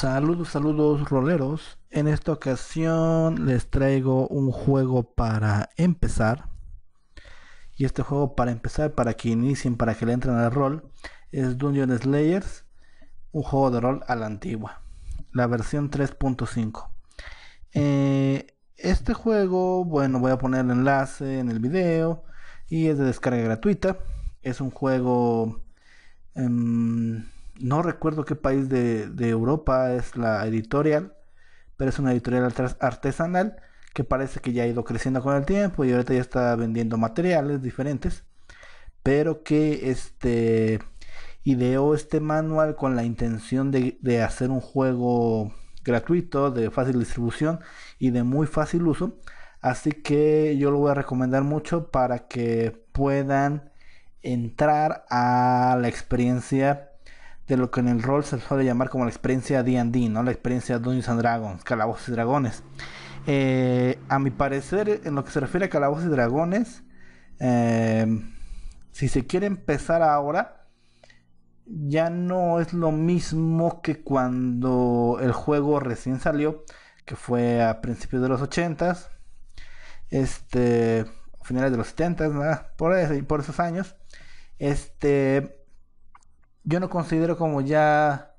Saludos, saludos roleros. En esta ocasión les traigo un juego para empezar. Y este juego para empezar, para que inicien, para que le entren al rol, es Dungeon Slayers, un juego de rol a la antigua, la versión 3.5. Eh, este juego, bueno, voy a poner el enlace en el video y es de descarga gratuita. Es un juego... Em, no recuerdo qué país de, Europa es la editorial, pero es una editorial artesanal que parece que ya ha ido creciendo con el tiempo y ahorita ya está vendiendo materiales diferentes, pero que este ideó este manual con la intención de hacer un juego gratuito, de fácil distribución y de muy fácil uso. Así que yo lo voy a recomendar mucho para que puedan entrar a la experiencia de lo que en el rol se suele llamar como la experiencia D&D, ¿no? La experiencia Dungeons and Dragons, Calabozos y Dragones. Eh, a mi parecer, en lo que se refiere a Calabozos y Dragones, em, si se quiere empezar ahora, ya no es lo mismo que cuando el juego recién salió, que fue a principios de los 80s, este, finales de los 70s, por, por esos años. Este, yo no considero como ya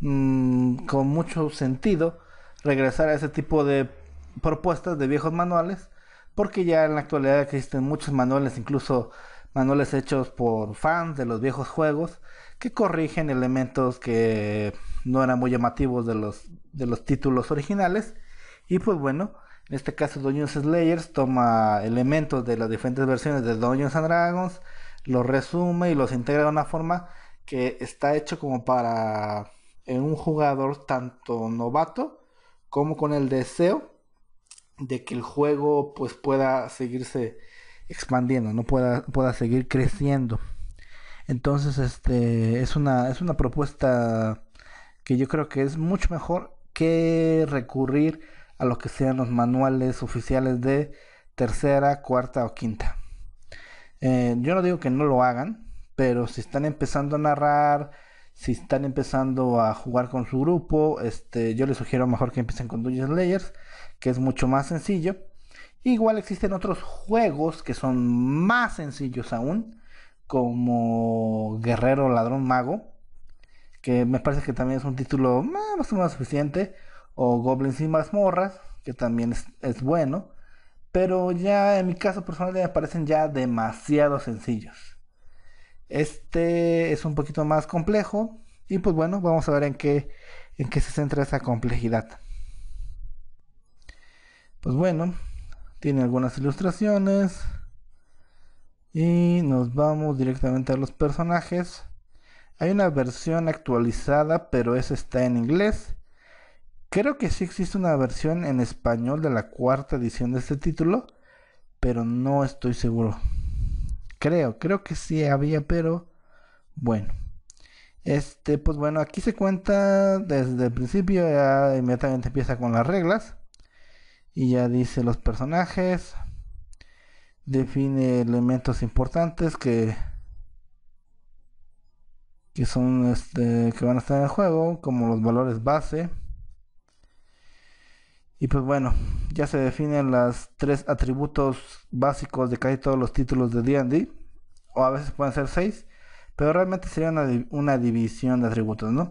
mm, con mucho sentido regresar a ese tipo de propuestas de viejos manuales, porque ya en la actualidad existen muchos manuales, incluso manuales hechos por fans de los viejos juegos, que corrigen elementos que no eran muy llamativos de los, de los títulos originales. Y pues bueno, en este caso Dungeons Slayers toma elementos de las diferentes versiones de Dungeons and Dragons, los resume y los integra de una forma que está hecho como para un jugador tanto novato como con el deseo de que el juego pues pueda seguirse expandiendo, no pueda, pueda seguir creciendo. Entonces, este es una, es una propuesta que yo creo que es mucho mejor que recurrir a lo que sean los manuales oficiales de tercera, cuarta o quinta. Eh, yo no digo que no lo hagan, pero si están empezando a narrar, si están empezando a jugar con su grupo, este, yo les sugiero mejor que empiecen con Dungeons Layers, que es mucho más sencillo. Igual existen otros juegos que son más sencillos aún, como Guerrero Ladrón Mago, que me parece que también es un título ah, más o menos suficiente, o Goblins y Mazmorras, que también es, bueno, pero ya en mi caso personal me parecen ya demasiado sencillos. Este es un poquito más complejo y pues bueno, vamos a ver en qué, en qué se centra esa complejidad. Pues bueno, tiene algunas ilustraciones y nos vamos directamente a los personajes. Hay una versión actualizada, pero esa está en inglés. Creo que sí existe una versión en español de la cuarta edición de este título, pero no estoy seguro. Creo, creo que sí había, pero bueno. Este, pues bueno, aquí se cuenta desde el principio, ya inmediatamente empieza con las reglas. Y ya dice los personajes, define elementos importantes que que son este que van a estar en el juego, como los valores base, y pues bueno, ya se definen los tres atributos básicos de casi todos los títulos de DD, o a veces pueden ser seis, pero realmente sería una, división de atributos, ¿no?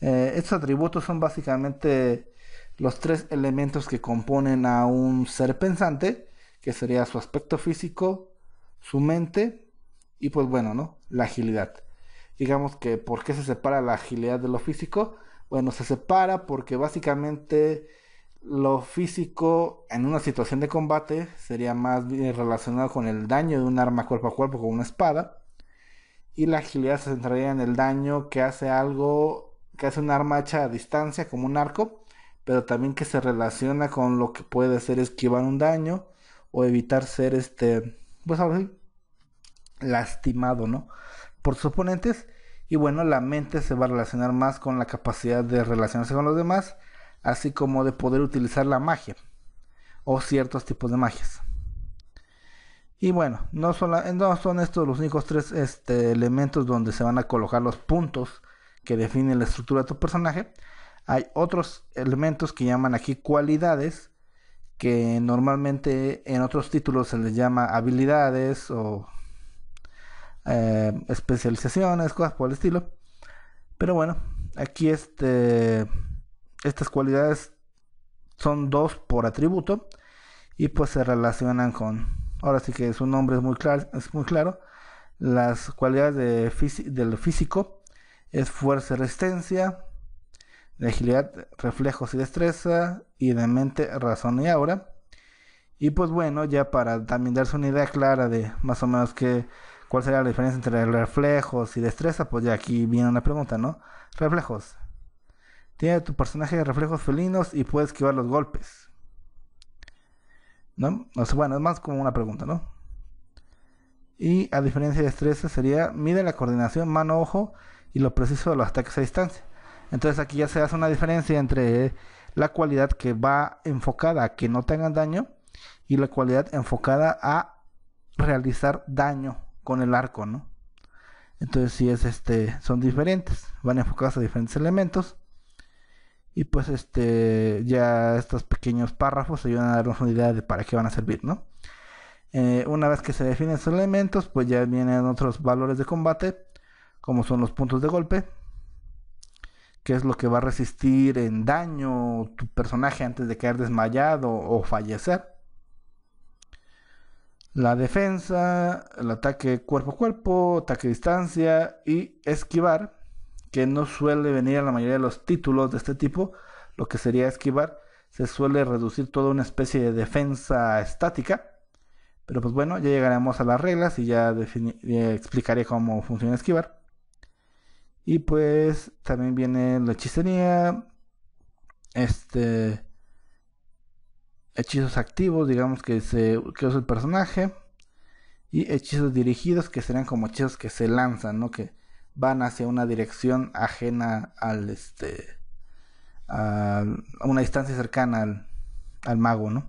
Eh, estos atributos son básicamente los tres elementos que componen a un ser pensante, que sería su aspecto físico, su mente y pues bueno, ¿no? La agilidad. Digamos que ¿por qué se separa la agilidad de lo físico? Bueno, se separa porque básicamente lo físico en una situación de combate sería más eh, relacionado con el daño de un arma cuerpo a cuerpo con una espada. Y la agilidad se centraría en el daño que hace algo, que hace un arma hecha a distancia como un arco, pero también que se relaciona con lo que puede hacer esquivar un daño o evitar ser este, pues lastimado, ¿no? Por sus oponentes. Y bueno, la mente se va a relacionar más con la capacidad de relacionarse con los demás así como de poder utilizar la magia o ciertos tipos de magias. Y bueno, no eh, son, estos los únicos tres este, elementos donde se van a colocar los puntos que definen la estructura de tu personaje. Hay otros elementos que llaman aquí cualidades, que normalmente en otros títulos se les llama habilidades o eh, especializaciones, cosas por el estilo. Pero bueno, aquí este estas cualidades son dos por atributo y pues se relacionan con, ahora sí que su nombre es muy claro, es muy claro las cualidades del físico es fuerza y resistencia, de agilidad, reflejos y destreza, y de mente, razón y aura. Y pues bueno, ya para también darse una idea clara de más o menos qué, cuál sería la diferencia entre reflejos y destreza, pues ya aquí viene una pregunta, ¿no? Reflejos, tiene tu personaje de reflejos felinos y puede esquivar los golpes. ¿No? bueno, es más como una pregunta, ¿no? Y a diferencia de destreza sería mide la coordinación mano-ojo y lo preciso de los ataques a distancia. Entonces aquí ya se hace una diferencia entre la cualidad que va enfocada a que no tengan daño y la cualidad enfocada a realizar daño con el arco, ¿no? Entonces si es este, son diferentes, van enfocados a diferentes elementos y pues este, ya estos pequeños párrafos ayudan a darnos una idea de para qué van a servir, ¿no? Eh, una vez que se definen esos elementos, pues ya vienen otros valores de combate, como son los puntos de golpe, que es lo que va a resistir en daño tu personaje antes de caer desmayado o fallecer. La defensa, el ataque cuerpo a cuerpo, ataque a distancia y esquivar que no suele venir a la mayoría de los títulos de este tipo, lo que sería esquivar, se suele reducir toda una especie de defensa estática. Pero pues bueno, ya llegaremos a las reglas y ya, explicaré cómo funciona esquivar. Y pues también viene la hechicería, este hechizos activos, digamos que se que usa el personaje y hechizos dirigidos que serán como hechizos que se lanzan, ¿no? Que van hacia una dirección ajena al este a, una distancia cercana al, mago, ¿no?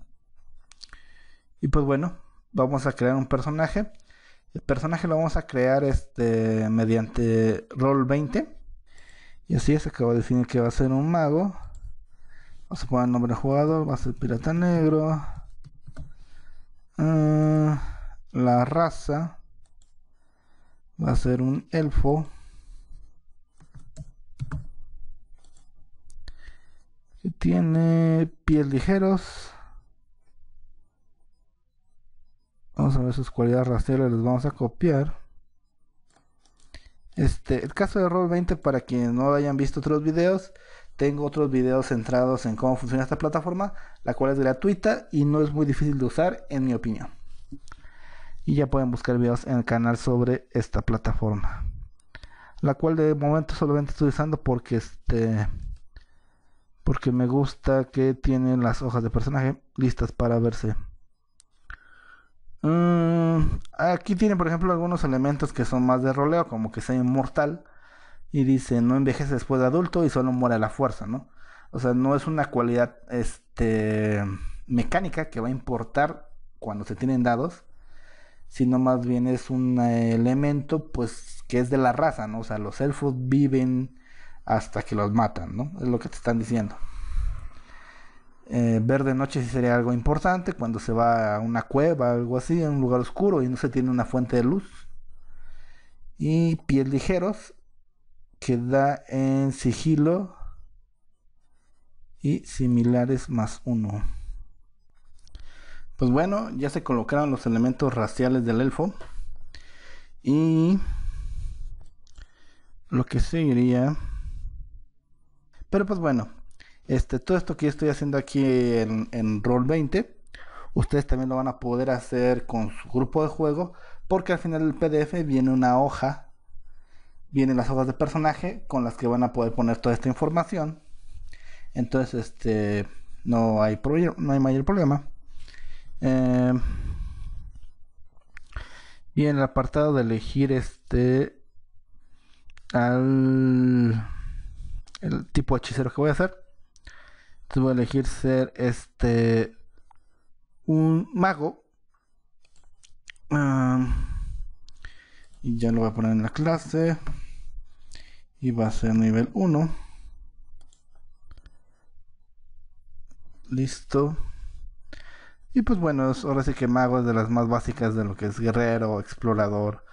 Y pues bueno, vamos a crear un personaje. El personaje lo vamos a crear este mediante roll 20. Y así es, acabo de definir que va a ser un mago. Vamos a poner el nombre de jugador, va a ser pirata negro. Ah, la raza va a ser un elfo. Tiene pies ligeros. Vamos a ver sus cualidades raciales. les vamos a copiar. Este, el caso de Roll 20, para quienes no hayan visto otros videos, tengo otros videos centrados en cómo funciona esta plataforma, la cual es gratuita y no es muy difícil de usar, en mi opinión. Y ya pueden buscar videos en el canal sobre esta plataforma, la cual de momento solamente estoy usando porque este porque me gusta que tienen las hojas de personaje listas para verse. Mm, aquí tiene, por ejemplo, algunos elementos que son más de roleo, como que sea inmortal. Y dice, no envejece después de adulto y solo muere a la fuerza, ¿no? O sea, no es una cualidad este, mecánica que va a importar cuando se tienen dados, sino más bien es un eh, elemento pues que es de la raza, ¿no? O sea, los elfos viven hasta que los matan, ¿no? Es lo que te están diciendo. Verde eh, ver de noche sí sería algo importante cuando se va a una cueva, algo así, en un lugar oscuro y no se tiene una fuente de luz. Y pies ligeros, que da en sigilo y similares más uno. Pues bueno, ya se colocaron los elementos raciales del elfo. Y lo que seguiría pero pues bueno, este, todo esto que estoy haciendo aquí en, rol Roll20, ustedes también lo van a poder hacer con su grupo de juego, porque al final del PDF viene una hoja, vienen las hojas de personaje con las que van a poder poner toda esta información. Entonces, este, no hay, no hay mayor problema. Eh, y en el apartado de elegir este al el tipo hechicero que voy a hacer. Entonces voy a elegir ser este un mago. Ah, y ya lo voy a poner en la clase. Y va a ser nivel 1. Listo. Y pues bueno, ahora sí que mago es de las más básicas de lo que es guerrero, explorador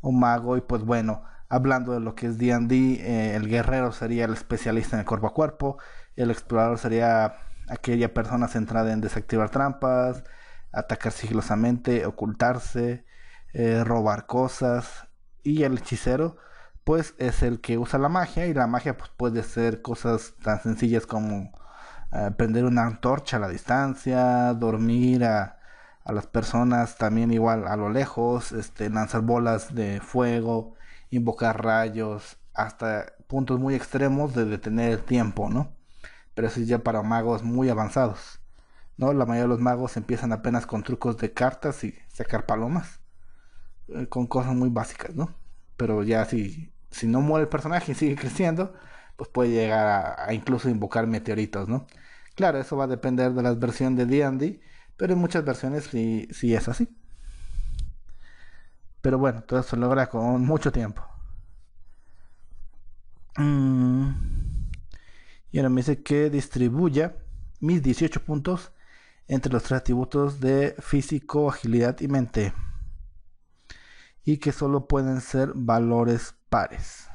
o mago. Y pues bueno, hablando de lo que es DD, eh, el guerrero sería el especialista en el cuerpo a cuerpo, el explorador sería aquella persona centrada en desactivar trampas, atacar sigilosamente, ocultarse, eh, robar cosas, y el hechicero pues es el que usa la magia y la magia pues, puede ser cosas tan sencillas como eh, prender una antorcha a la distancia, dormir a, a, las personas también igual a lo lejos, este, lanzar bolas de fuego, invocar rayos, hasta puntos muy extremos de detener el tiempo, ¿no? Pero eso es ya para magos muy avanzados, ¿no? La mayoría de los magos empiezan apenas con trucos de cartas y sacar palomas, eh, con cosas muy básicas, ¿no? Pero ya si, si no muere el personaje y sigue creciendo, pues puede llegar a, incluso invocar meteoritos, ¿no? Claro, eso va a depender de la versión de D&D, pero en muchas versiones sí, sí es así. Pero bueno, todo se logra con mucho tiempo. Mm. Y ahora me dice que distribuya mis 18 puntos entre los tres atributos de físico, agilidad y mente. Y que solo pueden ser valores pares.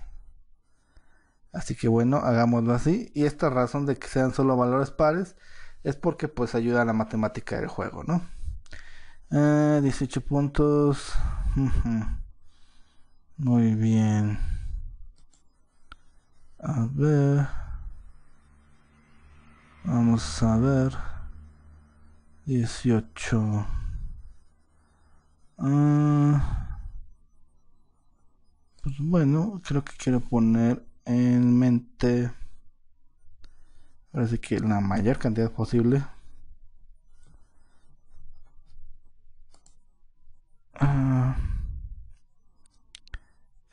Así que bueno, hagámoslo así. Y esta razón de que sean solo valores pares es porque pues ayuda a la matemática del juego, ¿no? 18 eh, puntos. Muy bien. A ver. Vamos a ver. 18. Ah, pues bueno, creo que quiero poner en mente. Parece que la mayor cantidad posible. Ah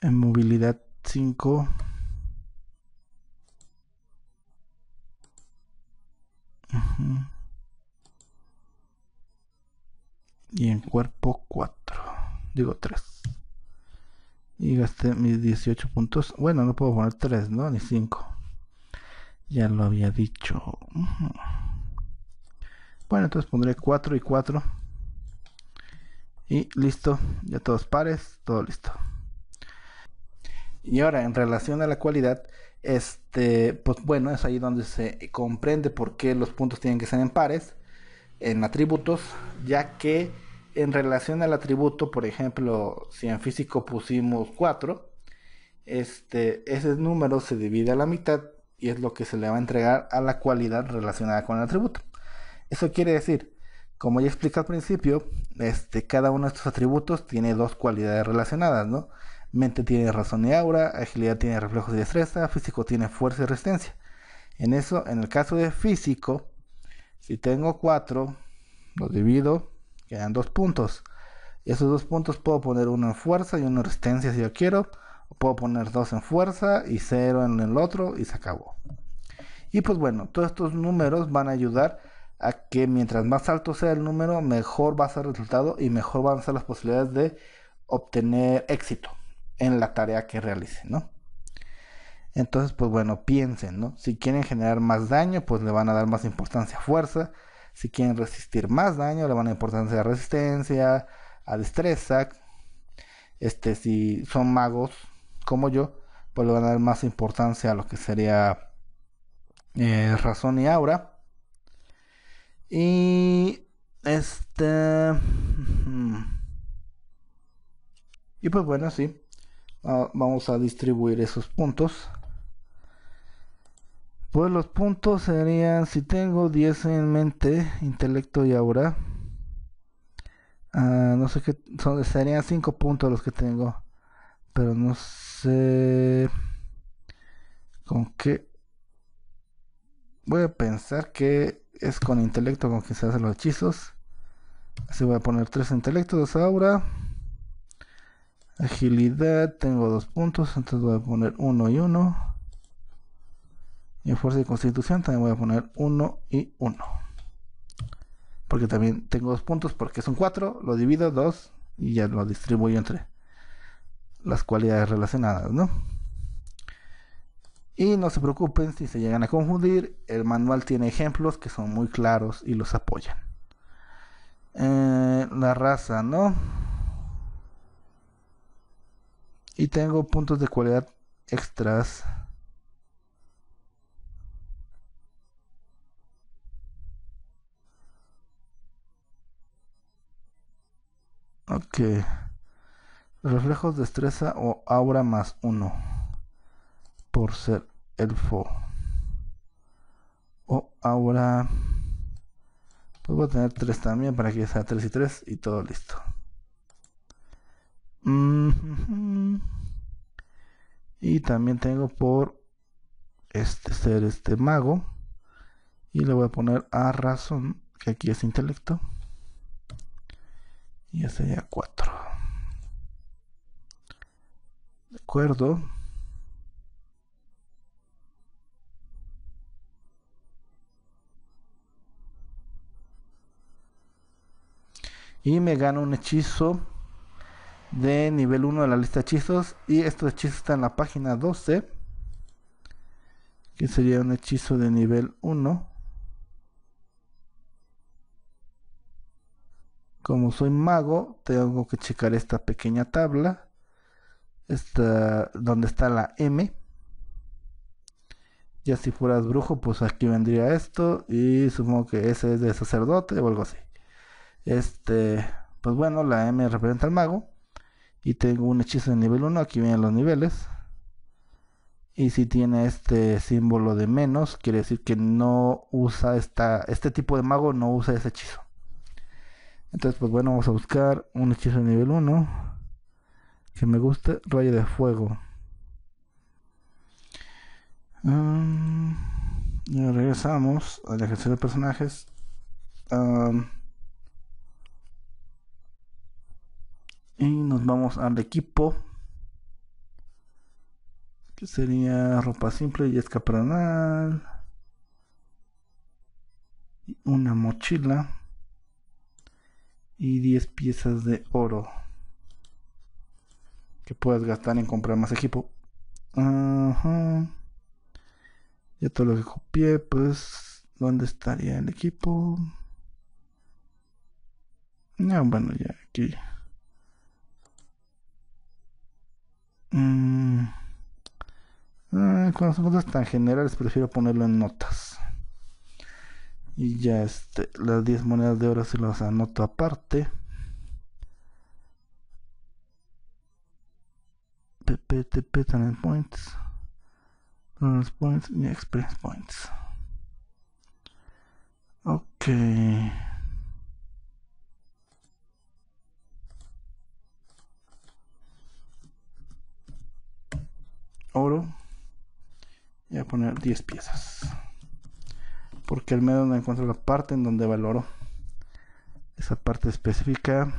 en movilidad 5. Y en cuerpo 4. Digo 3. Y gasté mis 18 puntos. Bueno, no puedo poner 3, ¿no? Ni 5. Ya lo había dicho. Bueno, entonces pondré 4 y 4. Y listo. Ya todos pares. Todo listo. Y ahora, en relación a la cualidad, este, pues bueno, es ahí donde se comprende por qué los puntos tienen que ser en pares, en atributos, ya que en relación al atributo, por ejemplo, si en físico pusimos 4, este, ese número se divide a la mitad y es lo que se le va a entregar a la cualidad relacionada con el atributo. Eso quiere decir, como ya expliqué al principio, este, cada uno de estos atributos tiene dos cualidades relacionadas, ¿no? Mente tiene razón y aura, agilidad tiene reflejos y destreza, físico tiene fuerza y resistencia. En eso, en el caso de físico, si tengo 4, lo divido, quedan 2 puntos. Y esos dos puntos puedo poner uno en fuerza y uno en resistencia si yo quiero. O puedo poner dos en fuerza y cero en el otro y se acabó. Y pues bueno, todos estos números van a ayudar a que mientras más alto sea el número, mejor va a ser el resultado y mejor van a ser las posibilidades de obtener éxito en la tarea que realicen, ¿no? Entonces, pues bueno, piensen, ¿no? Si quieren generar más daño, pues le van a dar más importancia a fuerza. Si quieren resistir más daño, le van a dar importancia a resistencia, a destreza. Este, si son magos como yo, pues le van a dar más importancia a lo que sería eh, razón y aura. Y este. Y pues bueno, sí. Ah, vamos a distribuir esos puntos pues los puntos serían si tengo 10 en mente intelecto y Aura ah, no sé qué son serían 5 puntos los que tengo pero no sé con qué voy a pensar que es con intelecto con que se hacen los hechizos así voy a poner 3 intelectos 2 aura Agilidad, tengo dos puntos, entonces voy a poner uno y uno. Y fuerza y constitución también voy a poner uno y uno. Porque también tengo dos puntos, porque son cuatro, lo divido dos y ya lo distribuyo entre las cualidades relacionadas, ¿no? Y no se preocupen si se llegan a confundir, el manual tiene ejemplos que son muy claros y los apoyan. Eh, la raza, ¿no? y tengo puntos de cualidad extras ok reflejos destreza o aura más uno por ser elfo o aura pues voy a tener tres también para que sea tres y tres y todo listo y también tengo por este ser, este mago. Y le voy a poner a razón, que aquí es intelecto. Y ya sería 4. De acuerdo. Y me gana un hechizo de nivel 1 de la lista de hechizos. Y estos hechizos están en la página 12. Que sería un hechizo de nivel 1. Como soy mago, tengo que checar esta pequeña tabla. Esta, donde está la M. Ya si fueras brujo, pues aquí vendría esto. Y supongo que ese es de sacerdote o algo así. Este, pues bueno, la M representa al mago y tengo un hechizo de nivel 1, aquí vienen los niveles. Y si tiene este símbolo de menos, quiere decir que no usa esta, este tipo de mago, no usa ese hechizo. Entonces, pues bueno, vamos a buscar un hechizo de nivel 1 que me guste, rayo de fuego. Mm, regresamos al ejercicio de personajes. nos vamos al equipo que sería ropa simple y escapranal una mochila y 10 piezas de oro que puedes gastar en comprar más equipo Ajá. ya todo lo que copié pues dónde estaría el equipo no ah, bueno ya aquí mmm con cuando son cosas tan generales, prefiero ponerlo en notas. Y ya este, las 10 monedas de oro se las anoto aparte. PPTP Talent Points. Points y EXPRESS Points. ok oro y a poner 10 piezas porque el menos no encuentro la parte en donde va el oro esa parte específica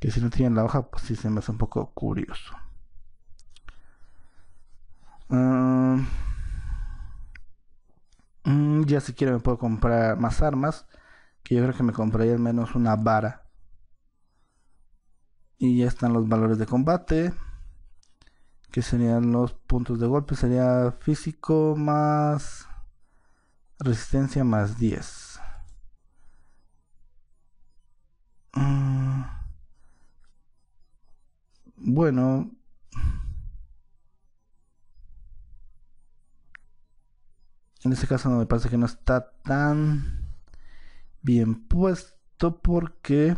que si no tienen la hoja pues sí se me hace un poco curioso ah, mm, ya si quiero me puedo comprar más armas que yo creo que me compraría al menos una vara y ya están los valores de combate que serían los puntos de golpe, sería físico más resistencia más 10. Mm. Bueno. En este caso no me parece que no está tan bien puesto porque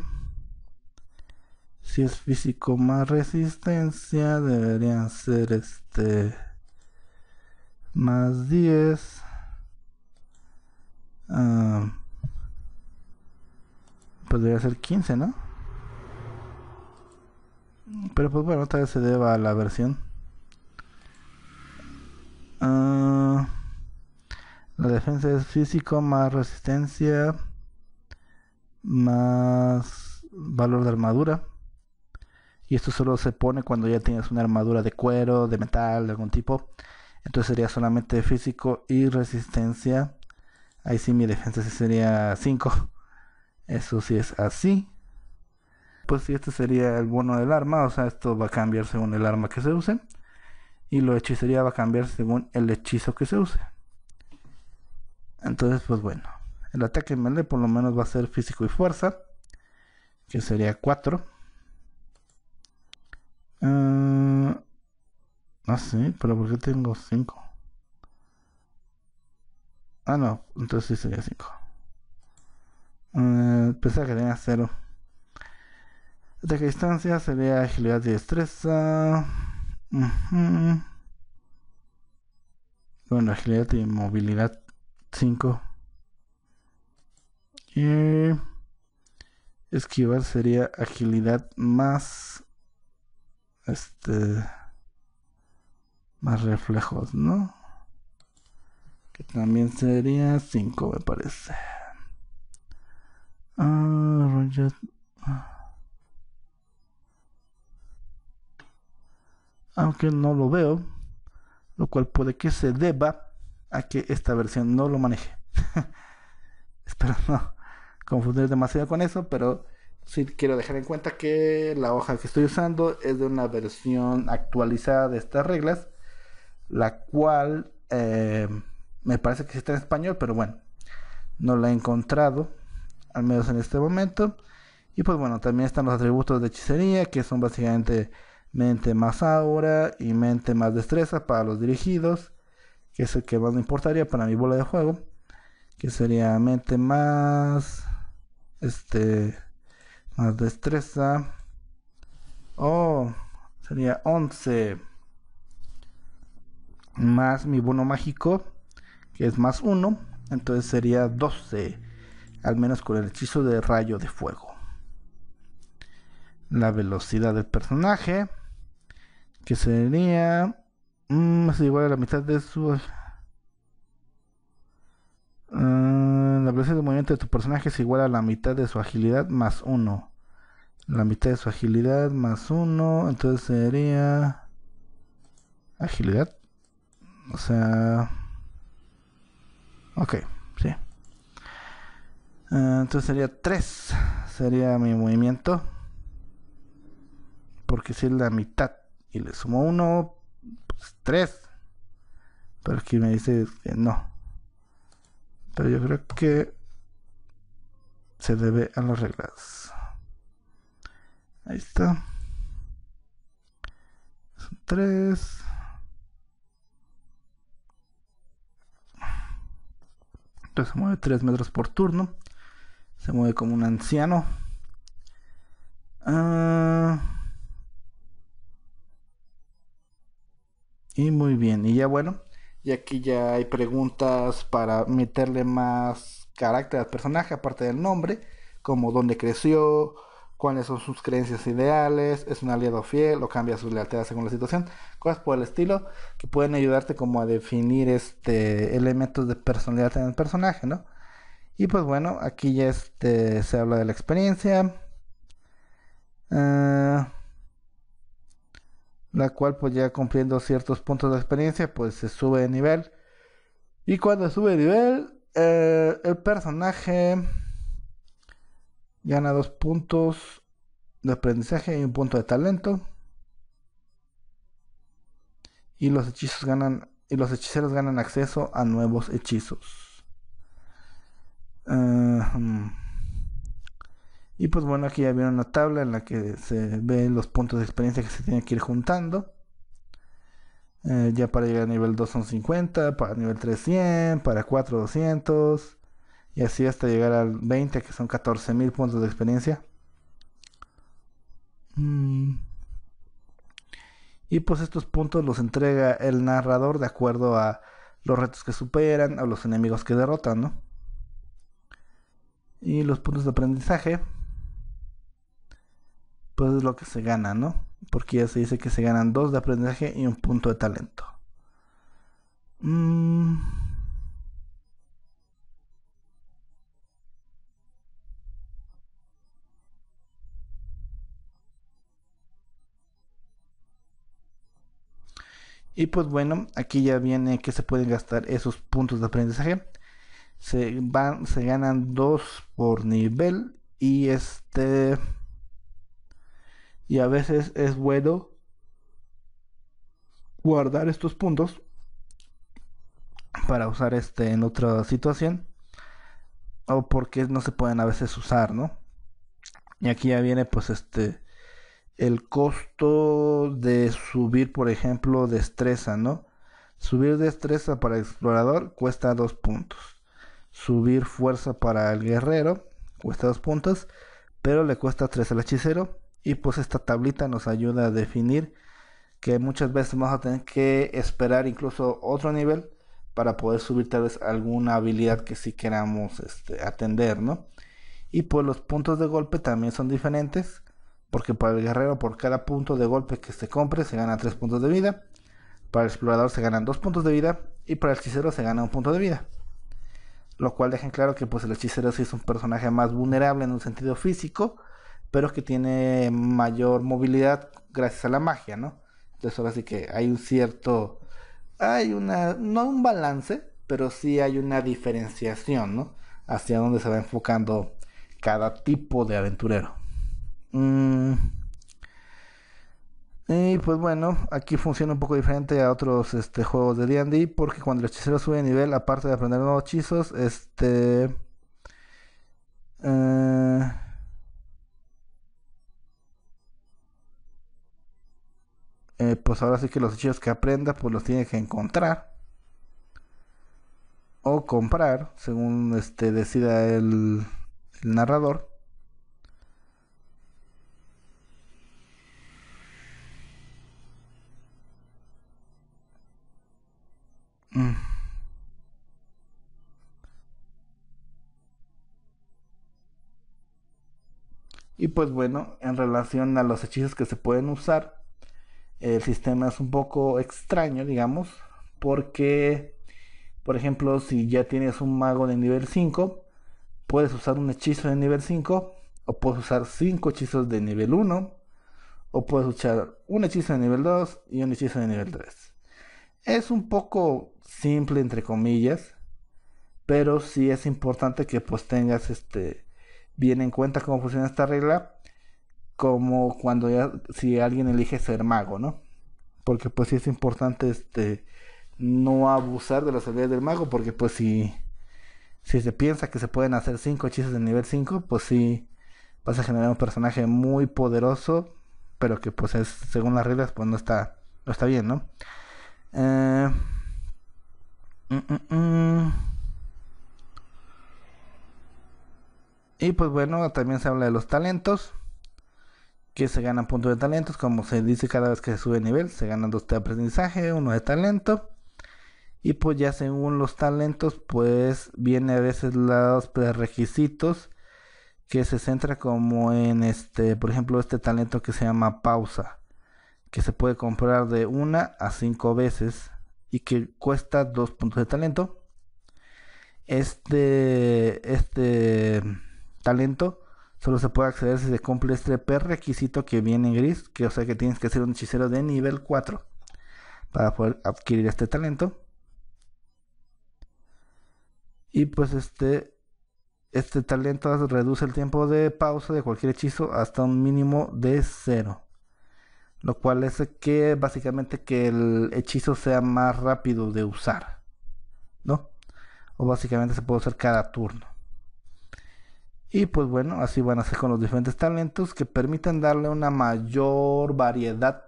si es físico más resistencia deberían ser este más 10 ah, Podría pues ser 15 no pero pues bueno tal vez se deba a la versión ah, la defensa es físico más resistencia más valor de armadura y esto solo se pone cuando ya tienes una armadura de cuero, de metal, de algún tipo. Entonces sería solamente físico y resistencia. Ahí sí mi defensa sería 5. Eso sí es así. Pues sí, este sería el bono del arma. O sea, esto va a cambiar según el arma que se use. Y lo hechicería va a cambiar según el hechizo que se use. Entonces, pues bueno. El ataque melee por lo menos va a ser físico y fuerza. Que sería 4 Ah, ah, sí, pero ¿por qué tengo 5? Ah, no, entonces sí sería 5. Uh, eh, que tenía 0. de distancia sería agilidad y destreza. Bueno, agilidad y movilidad 5. Y esquivar sería agilidad más este más reflejos, ¿no? Que también sería 5, me parece. Ah, Aunque no lo veo, lo cual puede que se deba a que esta versión no lo maneje. Espero no confundir demasiado con eso, pero sí quiero dejar en cuenta que la hoja que estoy usando es de una versión actualizada de estas reglas, la cual eh, me parece que está en español, pero bueno, no la he encontrado, al menos en este momento. Y pues bueno, también están los atributos de hechicería, que son básicamente mente más aura y mente más destreza para los dirigidos, que es el que más me importaría para mi bola de juego, que sería mente más... Este, más destreza. Oh, sería 11. Más mi bono mágico, que es más 1. Entonces sería 12. Al menos con el hechizo de rayo de fuego. La velocidad del personaje, que sería... más mm, igual a la mitad de su... Ah, la velocidad de movimiento de tu personaje es igual a la mitad de su agilidad más uno. La mitad de su agilidad más uno. Entonces sería... Agilidad. O sea... Ok, sí. Eh, entonces sería 3. Sería mi movimiento. Porque si es la mitad y le sumo 1, pues 3. Pero aquí me dice que no. Pero yo creo que se debe a las reglas. Ahí está. Son tres. Entonces se mueve tres metros por turno. Se mueve como un anciano. Ah. Y muy bien. Y ya bueno. Y aquí ya hay preguntas para meterle más carácter al personaje, aparte del nombre, como dónde creció, cuáles son sus creencias ideales, es un aliado fiel o cambia su lealtad según la situación, cosas por el estilo que pueden ayudarte como a definir este elementos de personalidad en el personaje, ¿no? Y pues bueno, aquí ya este, se habla de la experiencia. Ah, la cual pues ya cumpliendo ciertos puntos de experiencia pues se sube de nivel. Y cuando sube de nivel, eh, el personaje gana dos puntos de aprendizaje y un punto de talento. Y los hechizos ganan y los hechiceros ganan acceso a nuevos hechizos. Y pues bueno, aquí ya viene una tabla en la que se ven los puntos de experiencia que se tienen que ir juntando. Eh, ya para llegar a nivel 2 son 50, para nivel 3 100, para 4 200 y así hasta llegar al 20 que son 14.000 puntos de experiencia. Mm. Y pues estos puntos los entrega el narrador de acuerdo a los retos que superan, a los enemigos que derrotan, ¿no? Y los puntos de aprendizaje pues es lo que se gana, ¿no? Porque ya se dice que se ganan dos de aprendizaje y un punto de talento. Mm. Y pues bueno, aquí ya viene que se pueden gastar esos puntos de aprendizaje. Se van, se ganan dos por nivel. Y este y a veces es bueno guardar estos puntos para usar este en otra situación o porque no se pueden a veces usar, ¿no? Y aquí ya viene pues este el costo de subir, por ejemplo, destreza, ¿no? Subir destreza para el explorador cuesta 2 puntos. Subir fuerza para el guerrero cuesta dos puntos, pero le cuesta 3 al hechicero y pues esta tablita nos ayuda a definir que muchas veces vamos a tener que esperar incluso otro nivel para poder subir tal vez alguna habilidad que sí queramos este, atender, ¿no? Y pues los puntos de golpe también son diferentes, porque para el guerrero por cada punto de golpe que se compre se gana 3 puntos de vida, para el explorador se ganan 2 puntos de vida y para el hechicero se gana un punto de vida. Lo cual deja en claro que pues el hechicero sí es un personaje más vulnerable en un sentido físico, pero es que tiene mayor movilidad gracias a la magia, ¿no? Entonces ahora sí que hay un cierto, hay una, no un balance, pero sí hay una diferenciación, ¿no? Hacia dónde se va enfocando cada tipo de aventurero. Mm. Y pues bueno, aquí funciona un poco diferente a otros este, juegos de D&D porque cuando el hechicero sube de nivel, aparte de aprender nuevos hechizos, este... Eh, Eh, pues ahora sí que los hechizos que aprenda, pues los tiene que encontrar. O comprar, según este decida el, narrador. Mm. Y pues bueno, en relación a los hechizos que se pueden usar, el eh, sistema es un poco extraño, digamos, porque, por ejemplo, si ya tienes un mago de nivel 5, puedes usar un hechizo de nivel 5, o puedes usar 5 hechizos de nivel 1, o puedes usar un hechizo de nivel 2 y un hechizo de nivel 3. Es un poco simple, entre comillas, pero sí es importante que pues tengas este bien en cuenta cómo funciona esta regla como cuando ya, si alguien elige ser mago, ¿no? Porque pues sí es importante este no abusar de las habilidades del mago, porque pues si, si se piensa que se pueden hacer 5 hechizos de nivel 5, pues sí vas a generar un personaje muy poderoso, pero que pues es, según las reglas, pues no está, no está bien, ¿no? Eh, mm, mm, mm. Y pues bueno, también se habla de los talentos que se ganan puntos de talentos, como se dice cada vez que se sube nivel, se ganan dos de aprendizaje, uno de talento. Y pues ya según los talentos, pues viene a veces los requisitos que se centra como en este, por ejemplo, este talento que se llama pausa, que se puede comprar de una a cinco veces y que cuesta dos puntos de talento. Este, este talento Solo se puede acceder si se cumple este requisito que viene en gris, que o sea que tienes que ser un hechicero de nivel 4 para poder adquirir este talento. Y pues este este talento reduce el tiempo de pausa de cualquier hechizo hasta un mínimo de 0. Lo cual es que básicamente que el hechizo sea más rápido de usar. ¿No? O básicamente se puede usar cada turno. Y pues bueno, así van a ser con los diferentes talentos que permiten darle una mayor variedad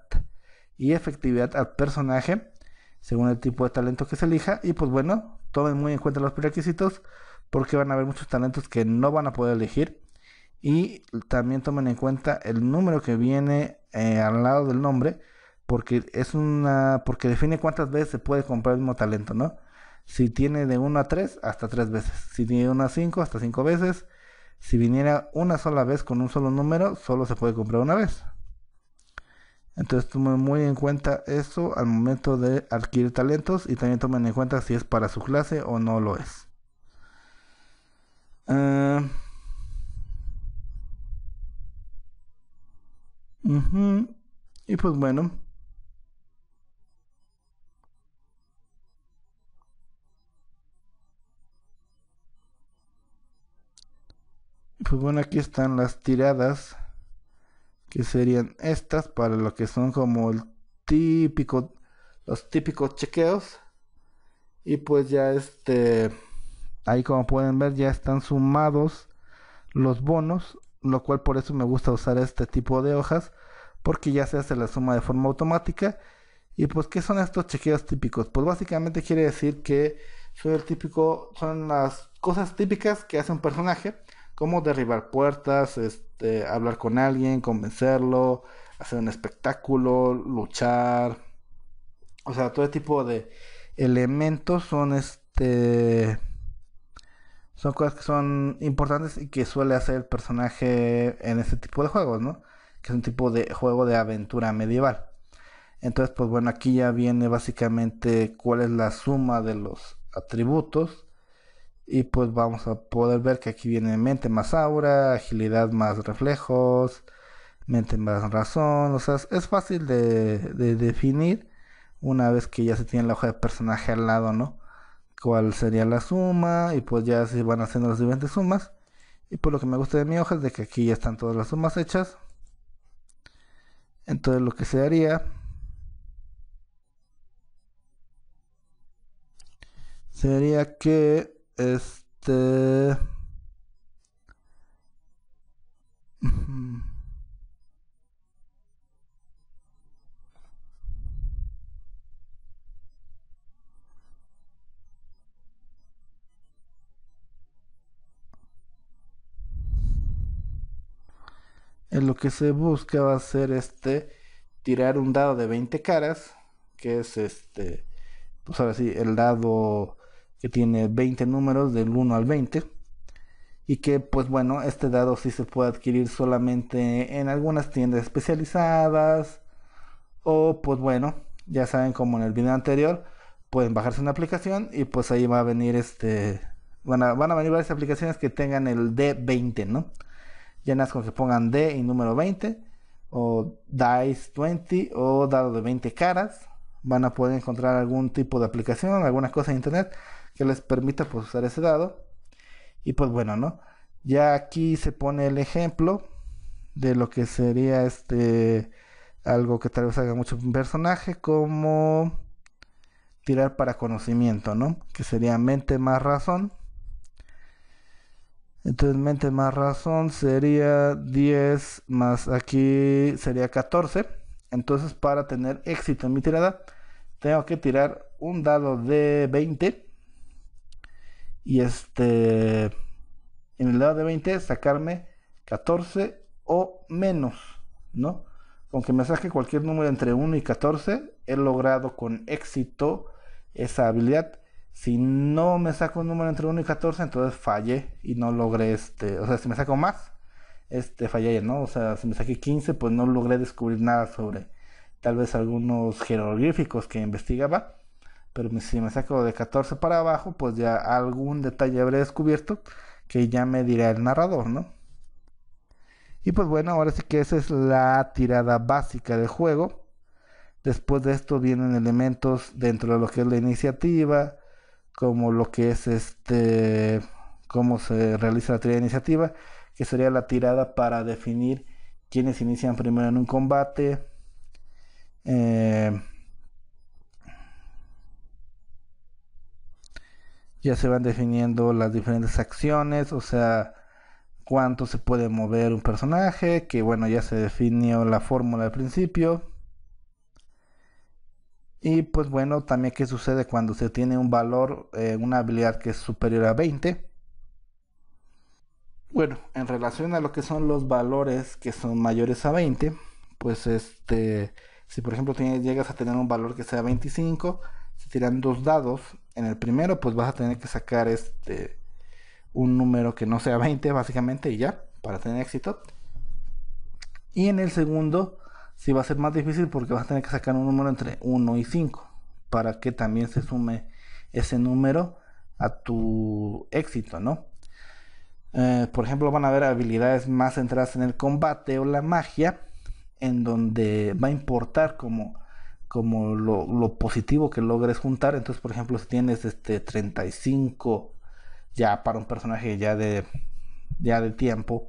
y efectividad al personaje según el tipo de talento que se elija. Y pues bueno, tomen muy en cuenta los prerequisitos porque van a haber muchos talentos que no van a poder elegir. Y también tomen en cuenta el número que viene eh, al lado del nombre porque es una porque define cuántas veces se puede comprar el mismo talento, ¿no? Si tiene de 1 a 3 hasta 3 veces, si tiene de 1 a 5 hasta 5 veces, si viniera una sola vez con un solo número, solo se puede comprar una vez. Entonces tomen muy en cuenta eso al momento de adquirir talentos y también tomen en cuenta si es para su clase o no lo es. Ah. Y pues bueno. Pues bueno, aquí están las tiradas. Que serían estas para lo que son como el típico. Los típicos chequeos. Y pues ya este. Ahí como pueden ver ya están sumados los bonos. Lo cual por eso me gusta usar este tipo de hojas. Porque ya se hace la suma de forma automática. Y pues, ¿qué son estos chequeos típicos? Pues básicamente quiere decir que soy el típico, son las cosas típicas que hace un personaje cómo derribar puertas, este, hablar con alguien, convencerlo, hacer un espectáculo, luchar. O sea, todo tipo de elementos son este son cosas que son importantes y que suele hacer el personaje en este tipo de juegos, ¿no? Que es un tipo de juego de aventura medieval. Entonces, pues bueno, aquí ya viene básicamente cuál es la suma de los atributos y pues vamos a poder ver que aquí viene mente más aura, agilidad más reflejos, mente más razón. O sea, es fácil de, definir una vez que ya se tiene la hoja de personaje al lado, ¿no? Cuál sería la suma y pues ya se van haciendo las diferentes sumas. Y por pues, lo que me gusta de mi hoja es de que aquí ya están todas las sumas hechas. Entonces lo que se haría sería que este... En lo que se busca va a ser este tirar un dado de 20 caras, que es este, pues ahora sí, el dado que tiene 20 números del 1 al 20 y que pues bueno, este dado sí se puede adquirir solamente en algunas tiendas especializadas o pues bueno, ya saben como en el video anterior, pueden bajarse una aplicación y pues ahí va a venir este van a, van a venir varias aplicaciones que tengan el D20, ¿no? Ya nada con que pongan D y número 20 o Dice 20 o dado de 20 caras, van a poder encontrar algún tipo de aplicación, alguna cosa en internet que les permita pues usar ese dado. Y pues bueno, ¿no? Ya aquí se pone el ejemplo de lo que sería este algo que tal vez haga mucho un personaje como tirar para conocimiento, ¿no? Que sería mente más razón. Entonces mente más razón sería 10 más aquí sería 14. Entonces para tener éxito en mi tirada tengo que tirar un dado de 20 y este, en el lado de 20, sacarme 14 o menos, ¿no? Con me saque cualquier número entre 1 y 14, he logrado con éxito esa habilidad. Si no me saco un número entre 1 y 14, entonces fallé y no logré este, o sea, si me saco más, este fallé, ¿no? O sea, si me saqué 15, pues no logré descubrir nada sobre tal vez algunos jeroglíficos que investigaba pero si me saco de 14 para abajo, pues ya algún detalle habré descubierto que ya me dirá el narrador, ¿no? Y pues bueno, ahora sí que esa es la tirada básica del juego. Después de esto vienen elementos dentro de lo que es la iniciativa, como lo que es este, cómo se realiza la tirada de iniciativa, que sería la tirada para definir quiénes inician primero en un combate. Eh, ya se van definiendo las diferentes acciones, o sea, cuánto se puede mover un personaje, que bueno, ya se definió la fórmula al principio. Y pues bueno, también qué sucede cuando se tiene un valor, eh, una habilidad que es superior a 20. Bueno, en relación a lo que son los valores que son mayores a 20, pues este, si por ejemplo tienes, llegas a tener un valor que sea 25, se tiran dos dados. En el primero, pues vas a tener que sacar este un número que no sea 20, básicamente, y ya, para tener éxito. Y en el segundo, si va a ser más difícil porque vas a tener que sacar un número entre 1 y 5 para que también se sume ese número a tu éxito, ¿no? Eh, por ejemplo, van a haber habilidades más centradas en el combate o la magia, en donde va a importar como como lo, positivo que logres juntar. Entonces, por ejemplo, si tienes este 35 ya para un personaje ya de ya de tiempo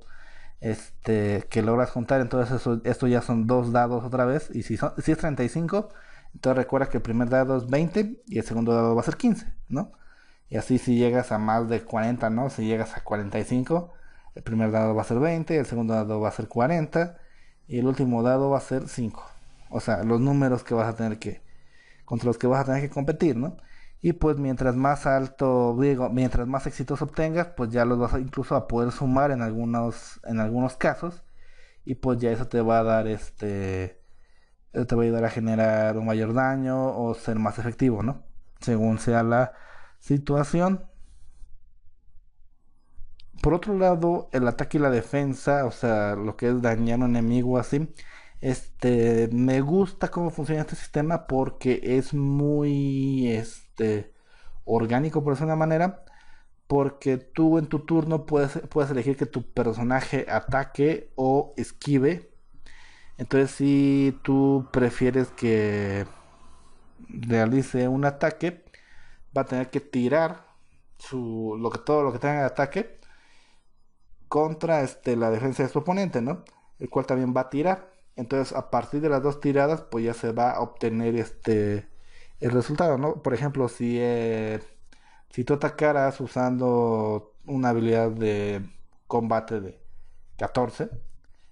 este que logras juntar, entonces eso, esto ya son dos dados otra vez y si si es 35, entonces recuerda que el primer dado es 20 y el segundo dado va a ser 15, ¿no? Y así si llegas a más de 40, ¿no? Si llegas a 45, el primer dado va a ser 20, el segundo dado va a ser 40 y el último dado va a ser 5 o sea, los números que vas a tener que, contra los que vas a tener que competir, ¿no? Y pues mientras más alto, digo, mientras más éxitos obtengas, pues ya los vas incluso a poder sumar en algunos, en algunos casos. Y pues ya eso te va a dar este, eso eh, te va a ayudar a generar un mayor daño o ser más efectivo, ¿no? Según sea la situación. Por otro lado, el ataque y la defensa, o sea, lo que es dañar un enemigo así, este, me gusta cómo funciona este sistema porque es muy este, orgánico, por decir una manera. Porque tú en tu turno puedes, puedes elegir que tu personaje ataque o esquive. Entonces, si tú prefieres que realice un ataque, va a tener que tirar su, lo que, todo lo que tenga de ataque contra este, la defensa de su oponente, ¿no? El cual también va a tirar. Entonces, a partir de las dos tiradas, pues ya se va a obtener este el resultado, ¿no? Por ejemplo, si, eh, si tú atacaras usando una habilidad de combate de 14,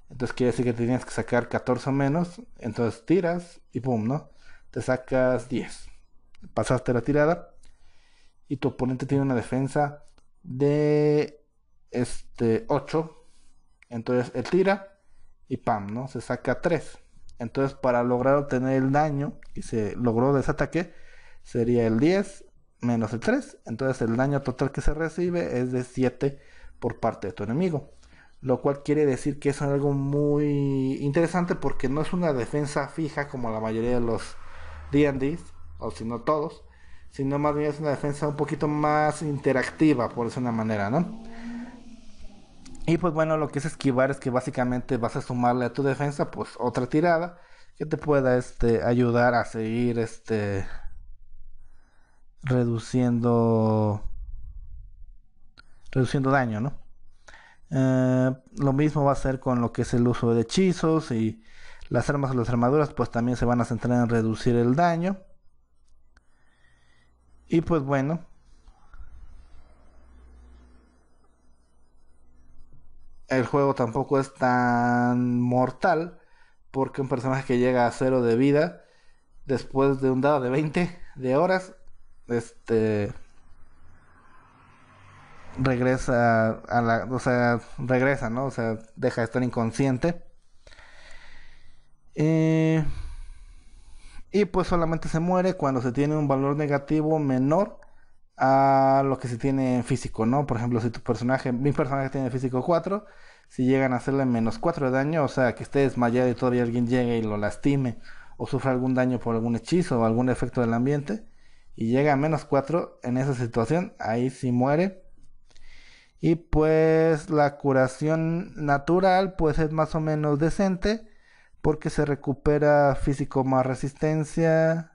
entonces quiere decir que tenías que sacar 14 menos, entonces tiras y pum, ¿no? Te sacas 10. Pasaste la tirada y tu oponente tiene una defensa de este 8. Entonces él tira y pam, ¿no? Se saca 3. Entonces, para lograr obtener el daño que se logró de ese ataque, sería el 10 menos el 3. Entonces, el daño total que se recibe es de 7 por parte de tu enemigo. Lo cual quiere decir que es algo muy interesante porque no es una defensa fija como la mayoría de los DDs, o si no todos, sino más bien es una defensa un poquito más interactiva, por decir una manera, ¿no? Y pues bueno, lo que es esquivar es que básicamente vas a sumarle a tu defensa pues otra tirada que te pueda este ayudar a seguir este reduciendo reduciendo daño, ¿no? Eh, lo mismo va a ser con lo que es el uso de hechizos y las armas o las armaduras pues también se van a centrar en reducir el daño. Y pues bueno, El juego tampoco es tan mortal porque un personaje que llega a cero de vida después de un dado de 20 de horas, este regresa a la, o sea, regresa, ¿no? O sea, deja de estar inconsciente. Eh, y pues solamente se muere cuando se tiene un valor negativo menor a lo que se tiene en físico, ¿no? Por ejemplo, si tu personaje, mi personaje tiene físico 4, si llegan a hacerle menos 4 de daño, o sea, que esté desmayado y todavía alguien llegue y lo lastime, o sufra algún daño por algún hechizo o algún efecto del ambiente, y llega a menos 4 en esa situación, ahí sí muere. Y pues la curación natural pues es más o menos decente porque se recupera físico más resistencia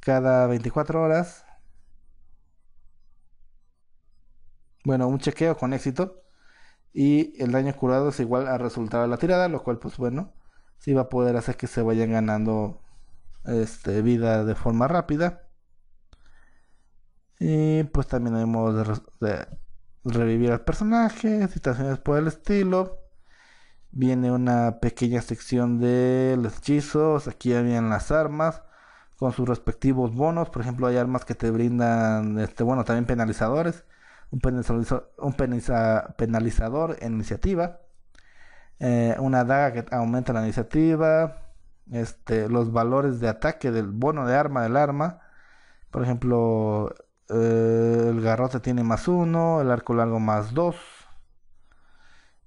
cada 24 horas bueno, un chequeo con éxito y el daño curado es igual al resultado de la tirada, lo cual pues bueno, sí va a poder hacer que se vayan ganando este, vida de forma rápida. Y pues también hay modos de, revivir al personaje, situaciones por el estilo. Viene una pequeña sección de los hechizos, aquí habían las armas con sus respectivos bonos, por ejemplo hay armas que te brindan, este, bueno, también penalizadores un penalizador, en iniciativa, eh, una daga que aumenta la iniciativa, este, los valores de ataque del bono de arma del arma, por ejemplo, eh, el garrote tiene más uno, el arco largo más dos,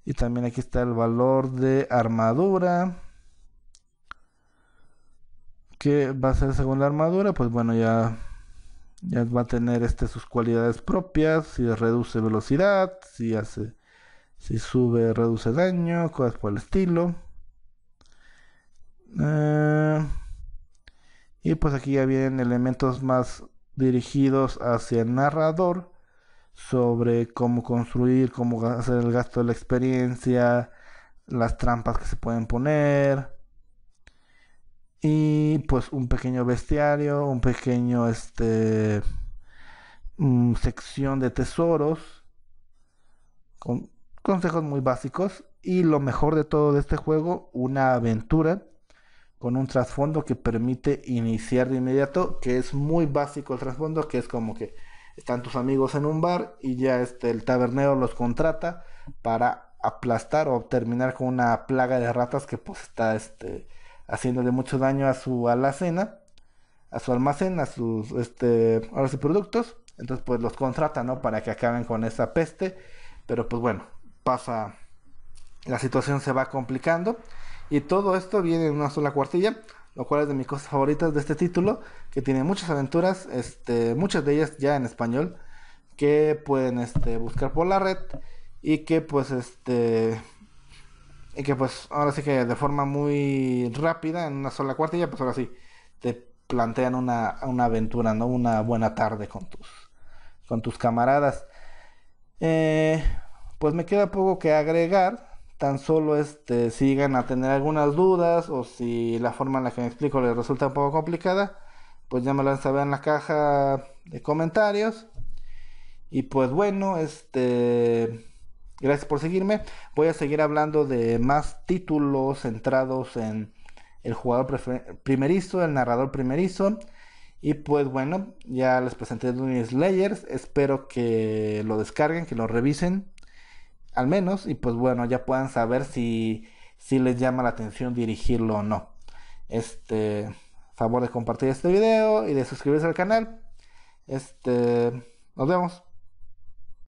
y también aquí está el valor de armadura. Que va a ser según la armadura? Pues bueno, ya ya va a tener este, sus cualidades propias, si reduce velocidad, si hace, si sube, reduce daño, cosas por el estilo. Eh, y pues aquí ya vienen elementos más dirigidos hacia el narrador sobre cómo construir, cómo hacer el gasto de la experiencia, las trampas que se pueden poner, y pues un pequeño bestiario, un pequeño este mm, sección de tesoros con consejos muy básicos y lo mejor de todo de este juego, una aventura con un trasfondo que permite iniciar de inmediato, que es muy básico el trasfondo, que es como que están tus amigos en un bar y ya este, el tabernero los contrata para aplastar o terminar con una plaga de ratas que pues está este, haciéndole mucho daño a su alacena, a su almacén, a sus, este, a sus productos. Entonces, pues los contrata, ¿no? Para que acaben con esa peste. Pero pues bueno, pasa, la situación se va complicando. Y todo esto viene en una sola cuartilla, lo cual es de mis cosas favoritas de este título, que tiene muchas aventuras, este, muchas de ellas ya en español, que pueden este, buscar por la red y que pues este y que pues ahora sí que de forma muy rápida, en una sola cuartilla, pues ahora sí, te plantean una, aventura, ¿no? Una buena tarde con tus, con tus camaradas. Eh, pues me queda poco que agregar. Tan solo este, sigan a tener algunas dudas o si la forma en la que me explico les resulta un poco complicada, pues ya me lo saber en la caja de comentarios. Y pues bueno, este Gracias por seguirme. Voy a seguir hablando de más títulos centrados en el jugador primerizo, el narrador primerizo. Y pues bueno, ya les presenté Dune Slayers. Espero que lo descarguen, que lo revisen. Al menos. Y pues bueno, ya puedan saber si, si les llama la atención dirigirlo o no. Este. Favor de compartir este video y de suscribirse al canal. Este. Nos vemos.